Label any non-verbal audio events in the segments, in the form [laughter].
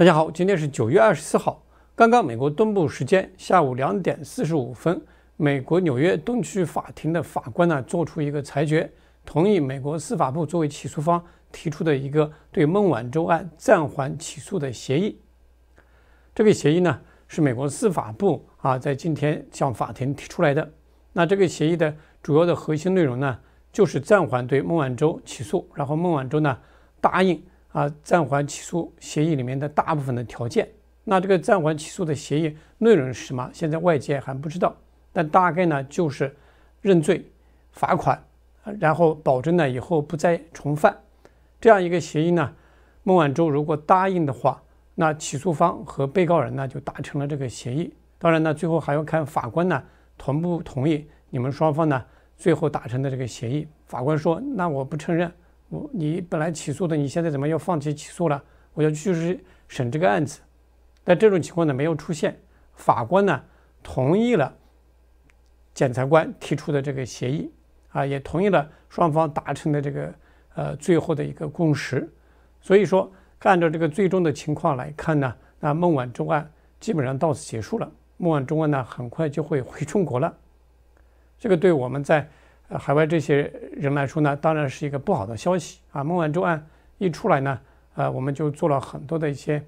大家好，今天是九月二十四号。刚刚，美国东部时间下午两点四十五分，美国纽约东区法庭的法官呢做出一个裁决，同意美国司法部作为起诉方提出的一个对孟晚舟案暂缓起诉的协议。这个协议呢是美国司法部啊在今天向法庭提出来的。那这个协议的主要的核心内容呢就是暂缓对孟晚舟起诉，然后孟晚舟呢答应。啊，暂缓起诉协议里面的大部分的条件，那这个暂缓起诉的协议内容是什么？现在外界还不知道，但大概呢就是认罪、罚款，然后保证呢以后不再重犯，这样一个协议呢。孟晚舟如果答应的话，那起诉方和被告人呢就达成了这个协议。当然呢，最后还要看法官呢同不同意你们双方呢最后达成的这个协议。法官说：“那我不承认。”我你本来起诉的，你现在怎么又放弃起诉了？我要就是审这个案子，但这种情况呢没有出现，法官呢同意了检察官提出的这个协议啊，也同意了双方达成的这个呃最后的一个共识。所以说，按照这个最终的情况来看呢，那孟晚舟案基本上到此结束了，孟晚舟案呢很快就会回中国了，这个对我们在。海外这些人来说呢，当然是一个不好的消息啊。孟晚舟案一出来呢，呃，我们就做了很多的一些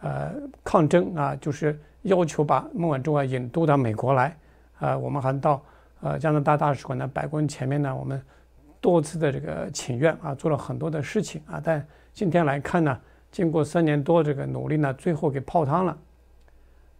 呃抗争啊，就是要求把孟晚舟啊引渡到美国来啊。我们还到呃加拿大大使馆的白宫前面呢，我们多次的这个请愿啊，做了很多的事情啊。但今天来看呢，经过三年多这个努力呢，最后给泡汤了。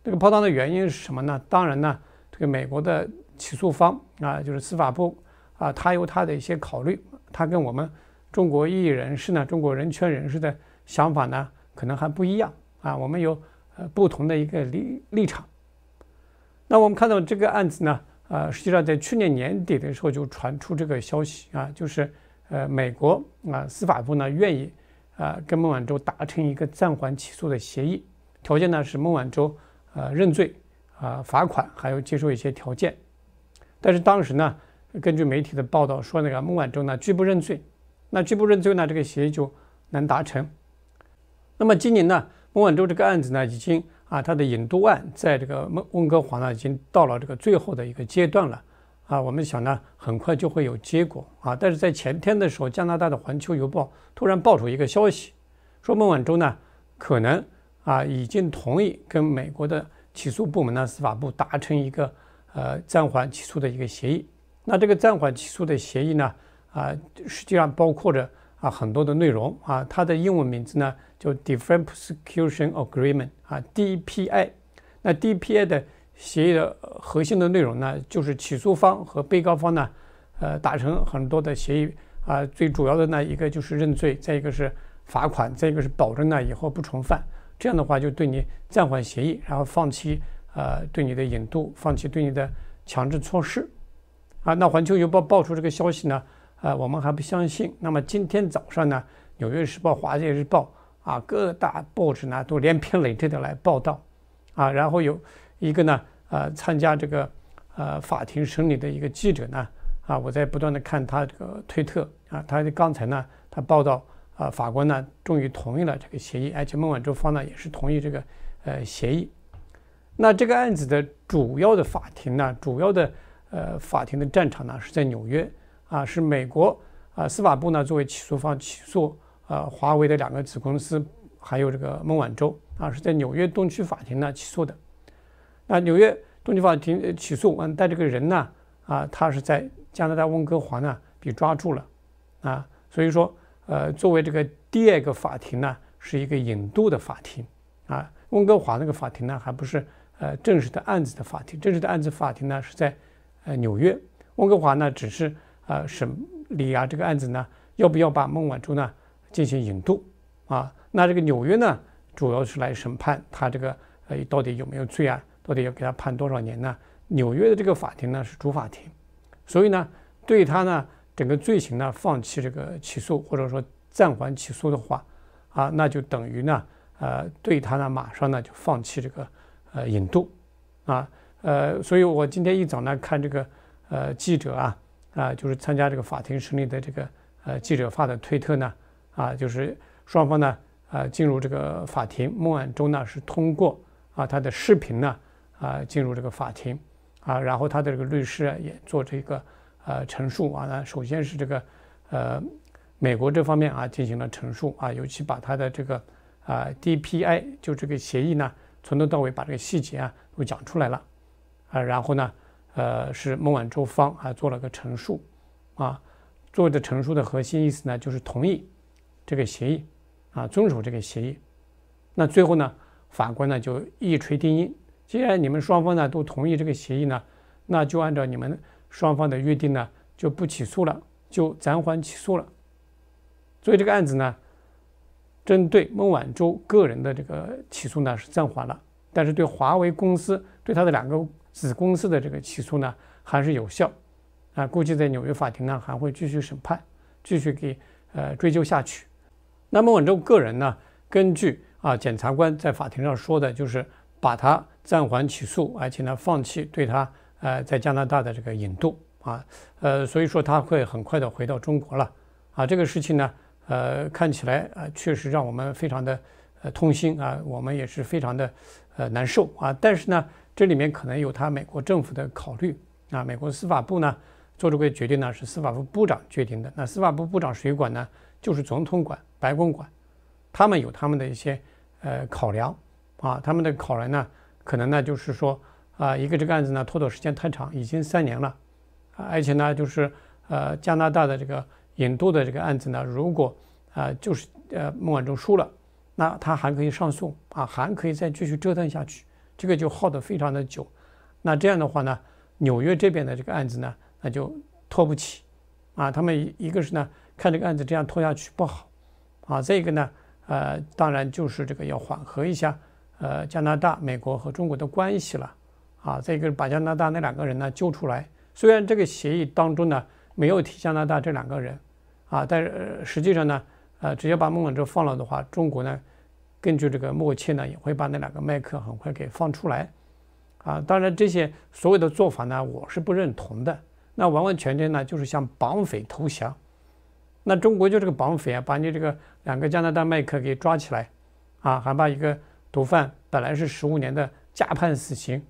这个泡汤的原因是什么呢？当然呢，这个美国的起诉方啊，就是司法部。啊，他有他的一些考虑，他跟我们中国异议人士呢、中国人权人士的想法呢，可能还不一样啊。我们有呃不同的一个立立场。那我们看到这个案子呢，呃，实际上在去年年底的时候就传出这个消息啊，就是呃，美国啊司法部呢愿意啊跟孟晚舟达成一个暂缓起诉的协议，条件呢是孟晚舟呃认罪啊罚款，还有接受一些条件。但是当时呢。根据媒体的报道说，那个孟晚舟呢拒不认罪，那拒不认罪呢，这个协议就能达成。那么今年呢，孟晚舟这个案子呢，已经啊，他的引渡案在这个温温哥华呢，已经到了这个最后的一个阶段了啊。我们想呢，很快就会有结果啊。但是在前天的时候，加拿大的《环球邮报》突然爆出一个消息，说孟晚舟呢可能啊已经同意跟美国的起诉部门呢司法部达成一个呃暂缓起诉的一个协议。那这个暂缓起诉的协议呢？啊，实际上包括着啊很多的内容啊。它的英文名字呢叫 d e f e r d n t s e s e c u t i o n Agreement，啊 DPI。那 DPI 的协议的核心的内容呢，就是起诉方和被告方呢，呃，达成很多的协议啊。最主要的呢一个就是认罪，再一个是罚款，再一个是保证呢以后不重犯。这样的话就对你暂缓协议，然后放弃呃对你的引渡，放弃对你的强制措施。啊，那环球邮报爆出这个消息呢，呃，我们还不相信。那么今天早上呢，《纽约时报》《华尔街日报》啊，各大报纸呢都连篇累赘的来报道，啊，然后有一个呢，呃，参加这个呃法庭审理的一个记者呢，啊，我在不断的看他这个推特，啊，他刚才呢，他报道，啊，法官呢终于同意了这个协议，而且孟晚舟方呢也是同意这个呃协议。那这个案子的主要的法庭呢，主要的。呃，法庭的战场呢是在纽约啊，是美国啊，司法部呢作为起诉方起诉啊，华为的两个子公司，还有这个孟晚舟啊，是在纽约东区法庭呢起诉的。那纽约东区法庭起诉，但这个人呢啊，他是在加拿大温哥华呢被抓住了啊，所以说呃，作为这个第二个法庭呢，是一个引渡的法庭啊，温哥华那个法庭呢还不是呃正式的案子的法庭，正式的案子法庭呢是在。呃，纽约、温哥华呢，只是啊审理啊这个案子呢，要不要把孟晚舟呢进行引渡啊？那这个纽约呢，主要是来审判他这个呃到底有没有罪啊，到底要给他判多少年呢？纽约的这个法庭呢是主法庭，所以呢，对他呢整个罪行呢放弃这个起诉，或者说暂缓起诉的话啊，那就等于呢呃对他呢马上呢就放弃这个呃引渡啊。呃，所以我今天一早呢，看这个呃记者啊啊，就是参加这个法庭审理的这个呃记者发的推特呢啊，就是双方呢啊进入这个法庭，孟晚舟呢是通过啊他的视频呢啊进入这个法庭啊，然后他的这个律师啊也做这个呃陈述啊，首先是这个呃美国这方面啊进行了陈述啊，尤其把他的这个啊 DPI 就这个协议呢从头到尾把这个细节啊都讲出来了。啊，然后呢，呃，是孟晚舟方啊做了个陈述，啊，做的陈述的核心意思呢就是同意这个协议，啊，遵守这个协议。那最后呢，法官呢就一锤定音，既然你们双方呢都同意这个协议呢，那就按照你们双方的约定呢就不起诉了，就暂缓起诉了。所以这个案子呢，针对孟晚舟个人的这个起诉呢是暂缓了，但是对华为公司对他的两个。子公司的这个起诉呢还是有效，啊，估计在纽约法庭呢还会继续审判，继续给呃追究下去。那么晚舟个人呢，根据啊检察官在法庭上说的，就是把他暂缓起诉，而且呢放弃对他呃在加拿大的这个引渡啊，呃，所以说他会很快的回到中国了啊。这个事情呢，呃，看起来啊确实让我们非常的呃痛心啊，我们也是非常的呃难受啊，但是呢。这里面可能有他美国政府的考虑啊，美国司法部呢做出这个决定呢是司法部部长决定的。那司法部部长谁管呢？就是总统管，白宫管，他们有他们的一些呃考量啊，他们的考量呢可能呢就是说啊，一个这个案子呢拖的时间太长，已经三年了，而且呢就是呃加拿大的这个引渡的这个案子呢，如果啊就是呃孟晚舟输了，那他还可以上诉啊，还可以再继续折腾下去。这个就耗得非常的久，那这样的话呢，纽约这边的这个案子呢，那就拖不起，啊，他们一个是呢，看这个案子这样拖下去不好，啊，再一个呢，呃，当然就是这个要缓和一下，呃，加拿大、美国和中国的关系了，啊，再一个把加拿大那两个人呢揪出来，虽然这个协议当中呢没有提加拿大这两个人，啊，但是实际上呢，呃，直接把孟晚舟放了的话，中国呢。根据这个默契呢，也会把那两个麦克很快给放出来，啊，当然这些所谓的做法呢，我是不认同的。那完完全全呢就是向绑匪投降。那中国就是个绑匪啊，把你这个两个加拿大麦克给抓起来，啊，还把一个毒贩本来是十五年的加判死刑，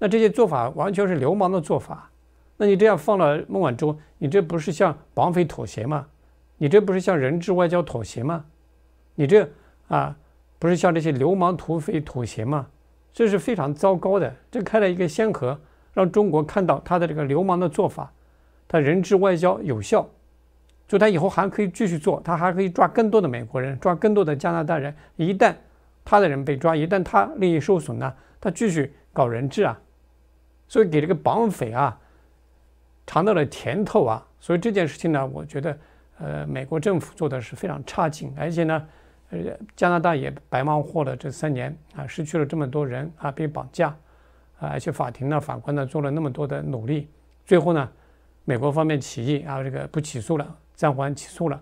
那这些做法完全是流氓的做法。那你这样放了孟晚舟，你这不是向绑匪妥协吗？你这不是向人质外交妥协吗？你这啊？不是向这些流氓土匪妥协吗？这是非常糟糕的，这开了一个先河，让中国看到他的这个流氓的做法，他人质外交有效，就他以后还可以继续做，他还可以抓更多的美国人，抓更多的加拿大人。一旦他的人被抓，一旦他利益受损呢，他继续搞人质啊。所以给这个绑匪啊尝到了甜头啊。所以这件事情呢，我觉得呃，美国政府做的是非常差劲，而且呢。呃，加拿大也白忙活了这三年啊，失去了这么多人啊，被绑架，啊，而且法庭呢，法官呢，做了那么多的努力，最后呢，美国方面起义啊，这个不起诉了，暂缓起诉了。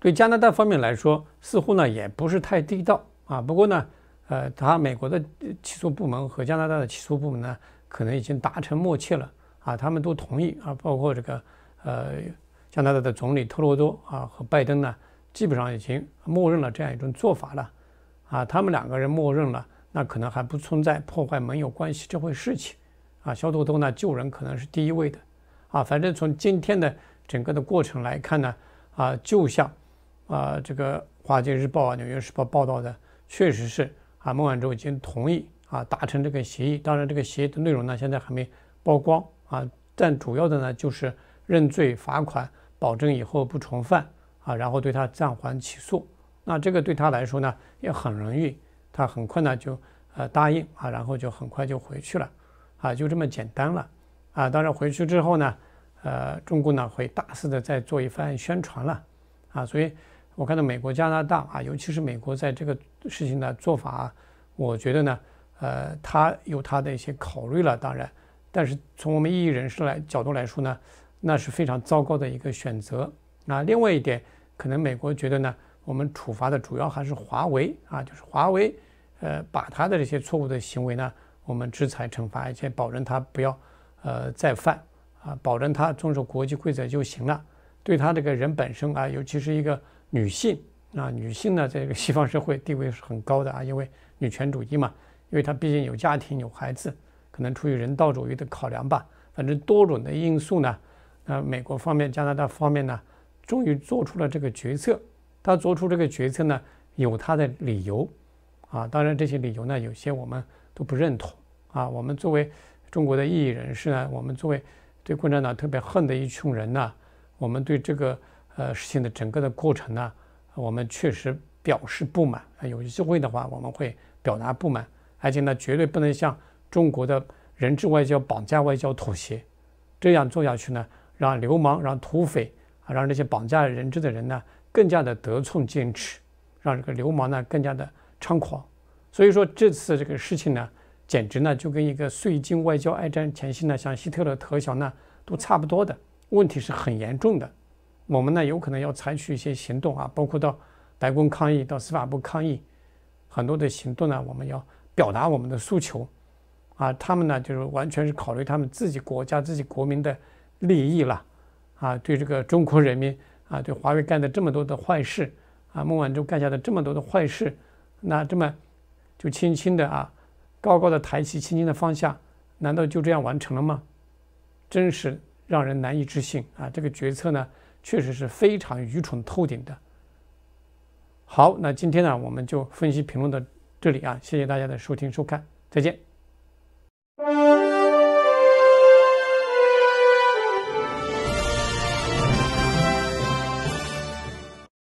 对加拿大方面来说，似乎呢也不是太地道啊。不过呢，呃，他美国的起诉部门和加拿大的起诉部门呢，可能已经达成默契了啊，他们都同意啊，包括这个呃，加拿大的总理特洛多啊和拜登呢。基本上已经默认了这样一种做法了，啊，他们两个人默认了，那可能还不存在破坏盟友关系这回事情，啊，肖多多呢救人可能是第一位的，啊，反正从今天的整个的过程来看呢，啊，就像，啊这个华尔街日报啊纽约时报报道的，确实是啊孟晚舟已经同意啊达成这个协议，当然这个协议的内容呢现在还没曝光啊，但主要的呢就是认罪罚款，保证以后不重犯。然后对他暂缓起诉，那这个对他来说呢也很容易，他很快呢就呃答应啊，然后就很快就回去了，啊就这么简单了啊。当然回去之后呢，呃，中共呢会大肆的再做一番宣传了啊。所以，我看到美国、加拿大啊，尤其是美国在这个事情的做法，我觉得呢，呃，他有他的一些考虑了，当然，但是从我们异议人士来角度来说呢，那是非常糟糕的一个选择。那另外一点。可能美国觉得呢，我们处罚的主要还是华为啊，就是华为，呃，把他的这些错误的行为呢，我们制裁惩罚而且保证他不要，呃，再犯啊，保证他遵守国际规则就行了。对他这个人本身啊，尤其是一个女性啊，女性呢，在这个 [laughs] 西方社会地位是很高的啊，因为女权主义嘛，因为她毕竟有家庭有孩子，可能出于人道主义的考量吧，反正多种的因素呢，那美国方面、加拿大方面呢。终于做出了这个决策。他做出这个决策呢，有他的理由，啊，当然这些理由呢，有些我们都不认同啊。我们作为中国的异议人士呢，我们作为对共产党特别恨的一群人呢，我们对这个呃事情的整个的过程呢，我们确实表示不满。啊，有机会的话，我们会表达不满，而且呢，绝对不能向中国的人质外交、绑架外交妥协。这样做下去呢，让流氓，让土匪。让这些绑架人质的人呢，更加的得寸进尺，让这个流氓呢更加的猖狂。所以说这次这个事情呢，简直呢就跟一个绥靖外交、二战前夕呢，像希特勒投降呢都差不多的。问题是很严重的，我们呢有可能要采取一些行动啊，包括到白宫抗议、到司法部抗议，很多的行动呢，我们要表达我们的诉求。啊，他们呢就是完全是考虑他们自己国家、自己国民的利益了。啊，对这个中国人民啊，对华为干的这么多的坏事啊，孟晚舟干下的这么多的坏事，那这么就轻轻的啊，高高的抬起，轻轻的放下，难道就这样完成了吗？真是让人难以置信啊！这个决策呢，确实是非常愚蠢透顶的。好，那今天呢，我们就分析评论到这里啊，谢谢大家的收听收看，再见。